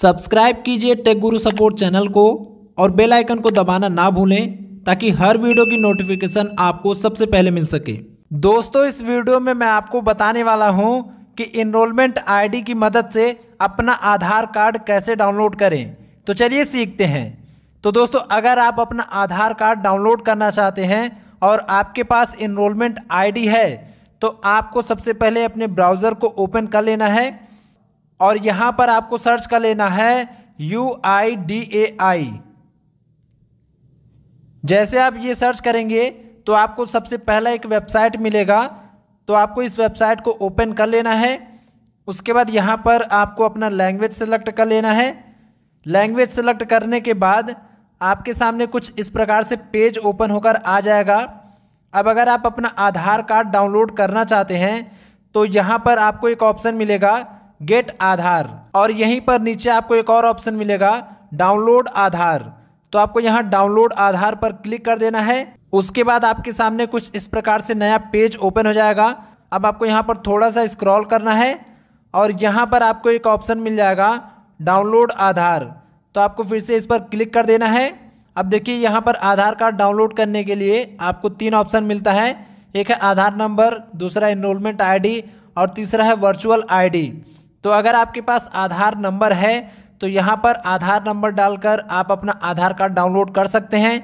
subscribe कीजिए take गुरु support channel को और बेल आइकन को दबाना ना भूलें ताकि हर वीडियो की नोटिफिकेशन आपको सबसे पहले मिल सके दोस्तों इस वीडियो में मैं आपको बताने वाला हूं कि इनरोलमेंट आईडी की मदद से अपना आधार कार्ड कैसे डाउनलोड करें तो चलिए सीखते हैं तो दोस्तों अगर आप अपना आधार कार्ड डाउनलोड करना चाहते हैं और आपके पास इनरोलमेंट आई है तो आपको सबसे पहले अपने ब्राउज़र को ओपन कर लेना है और यहाँ पर आपको सर्च कर लेना है यू आई डी ए आई जैसे आप ये सर्च करेंगे तो आपको सबसे पहला एक वेबसाइट मिलेगा तो आपको इस वेबसाइट को ओपन कर लेना है उसके बाद यहाँ पर आपको अपना लैंग्वेज सेलेक्ट कर लेना है लैंग्वेज सेलेक्ट करने के बाद आपके सामने कुछ इस प्रकार से पेज ओपन होकर आ जाएगा अब अगर आप अपना आधार कार्ड डाउनलोड करना चाहते हैं तो यहाँ पर आपको एक ऑप्शन मिलेगा गेट आधार और यहीं पर नीचे आपको एक और ऑप्शन मिलेगा डाउनलोड आधार तो आपको यहाँ डाउनलोड आधार पर क्लिक कर देना है उसके बाद आपके सामने कुछ इस प्रकार से नया पेज ओपन हो जाएगा अब आपको यहाँ पर थोड़ा सा स्क्रॉल करना है और यहाँ पर आपको एक ऑप्शन मिल जाएगा डाउनलोड आधार तो आपको फिर से इस पर क्लिक कर देना है अब देखिए यहाँ पर आधार कार्ड डाउनलोड करने के लिए आपको तीन ऑप्शन मिलता है एक है आधार नंबर दूसरा इनरोलमेंट आईडी और तीसरा है वर्चुअल आईडी तो अगर आपके पास आधार नंबर है तो यहाँ पर आधार नंबर डालकर आप अपना आधार कार्ड डाउनलोड कर सकते हैं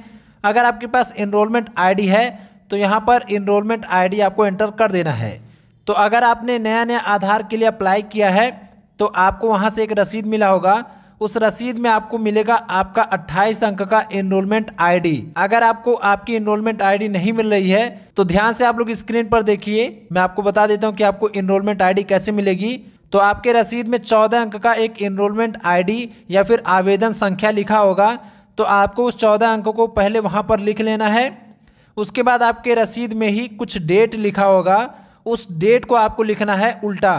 अगर आपके पास इनरोलमेंट आईडी है तो यहाँ पर इनरोलमेंट आईडी आपको एंटर कर देना है तो अगर आपने नया नया आधार के लिए अप्लाई किया है तो आपको वहाँ से एक रसीद मिला होगा उस रसीद में आपको मिलेगा आपका 28 अंक का इनरोलमेंट आईडी अगर आपको आपकी इनरोलमेंट आईडी नहीं मिल रही है तो ध्यान से आप लोग स्क्रीन पर देखिए मैं आपको बता देता हूँ कि आपको इनरोलमेंट आईडी कैसे मिलेगी तो आपके रसीद में चौदह अंक का एक इनरोलमेंट आईडी या फिर आवेदन संख्या लिखा होगा तो आपको उस चौदह अंक को पहले वहाँ पर लिख लेना है उसके बाद आपके रसीद में ही कुछ डेट लिखा होगा उस डेट को आपको लिखना है उल्टा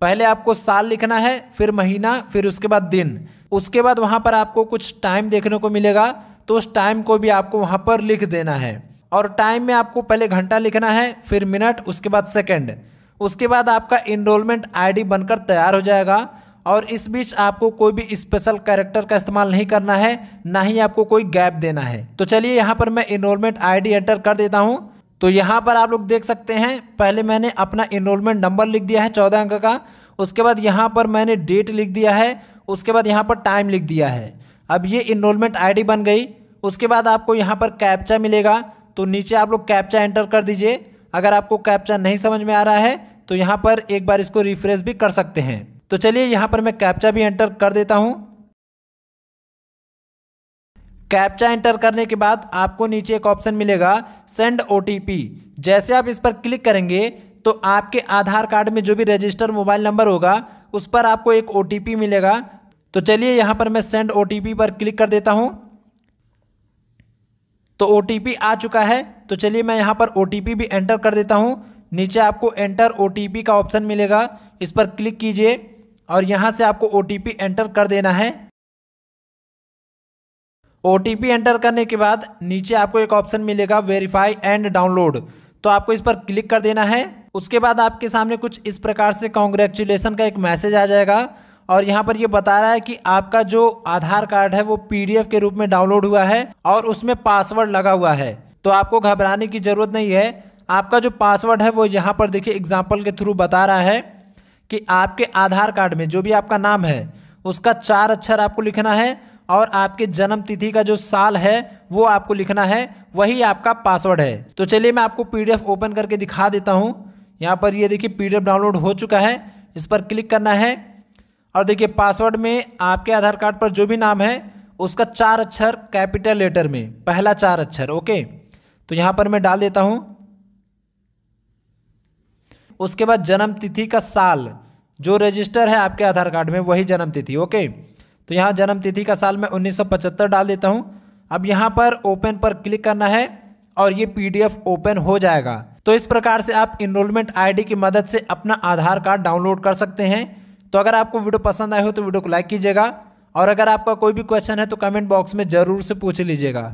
पहले आपको साल लिखना है फिर महीना फिर उसके बाद दिन उसके बाद वहाँ पर आपको कुछ टाइम देखने को मिलेगा तो उस टाइम को भी आपको वहाँ पर लिख देना है और टाइम में आपको पहले घंटा लिखना है फिर मिनट उसके बाद सेकेंड उसके बाद आपका इनरोलमेंट आईडी बनकर तैयार हो जाएगा और इस बीच आपको कोई भी स्पेशल कैरेक्टर का इस्तेमाल नहीं करना है ना ही आपको कोई गैप देना है तो चलिए यहाँ पर मैं इनरोलमेंट आईडी एंटर कर देता हूँ तो यहाँ पर आप लोग देख सकते हैं पहले मैंने अपना इनरोलमेंट नंबर लिख दिया है चौदह अंक का उसके बाद यहाँ पर मैंने डेट लिख दिया है उसके बाद यहाँ पर टाइम लिख दिया है अब ये इनरोलमेंट आई बन गई उसके बाद आपको यहाँ पर कैप्चा मिलेगा तो नीचे आप लोग कैप्चा एंटर कर दीजिए अगर आपको कैप्चा नहीं समझ में आ रहा है तो यहाँ पर एक बार इसको रिफ्रेश भी कर सकते हैं तो चलिए यहाँ पर मैं कैप्चा भी एंटर कर देता हूँ कैप्चा एंटर करने के बाद आपको नीचे एक ऑप्शन मिलेगा सेंड ओ जैसे आप इस पर क्लिक करेंगे तो आपके आधार कार्ड में जो भी रजिस्टर मोबाइल नंबर होगा उस पर आपको एक ओ मिलेगा तो चलिए यहाँ पर मैं सेंड ओ पर क्लिक कर देता हूँ तो ओ आ चुका है तो चलिए मैं यहाँ पर ओ भी एंटर कर देता हूँ नीचे आपको एंटर ओ का ऑप्शन मिलेगा इस पर क्लिक कीजिए और यहाँ से आपको ओ एंटर कर देना है ओ एंटर करने के बाद नीचे आपको एक ऑप्शन मिलेगा वेरीफाई एंड डाउनलोड तो आपको इस पर क्लिक कर देना है उसके बाद आपके सामने कुछ इस प्रकार से कॉन्ग्रेचुलेसन का एक मैसेज आ जाएगा और यहाँ पर ये बता रहा है कि आपका जो आधार कार्ड है वो पीडीएफ के रूप में डाउनलोड हुआ है और उसमें पासवर्ड लगा हुआ है तो आपको घबराने की ज़रूरत नहीं है आपका जो पासवर्ड है वो यहाँ पर देखिए एग्जाम्पल के थ्रू बता रहा है कि आपके आधार कार्ड में जो भी आपका नाम है उसका चार अक्षर आपको लिखना है और आपके जन्म तिथि का जो साल है वो आपको लिखना है वही आपका पासवर्ड है तो चलिए मैं आपको पीडीएफ ओपन करके दिखा देता हूँ यहाँ पर ये देखिए पीडीएफ डाउनलोड हो चुका है इस पर क्लिक करना है और देखिए पासवर्ड में आपके आधार कार्ड पर जो भी नाम है उसका चार अक्षर कैपिटल लेटर में पहला चार अक्षर ओके तो यहाँ पर मैं डाल देता हूँ उसके बाद जन्म तिथि का साल जो रजिस्टर है आपके आधार कार्ड में वही जन्म तिथि ओके तो यहाँ जन्म तिथि का साल मैं 1975 डाल देता हूँ अब यहाँ पर ओपन पर क्लिक करना है और ये पीडीएफ ओपन हो जाएगा तो इस प्रकार से आप इनरोलमेंट आईडी की मदद से अपना आधार कार्ड डाउनलोड कर सकते हैं तो अगर आपको वीडियो पसंद आए हो तो वीडियो को लाइक कीजिएगा और अगर आपका कोई भी क्वेश्चन है तो कमेंट बॉक्स में ज़रूर से पूछ लीजिएगा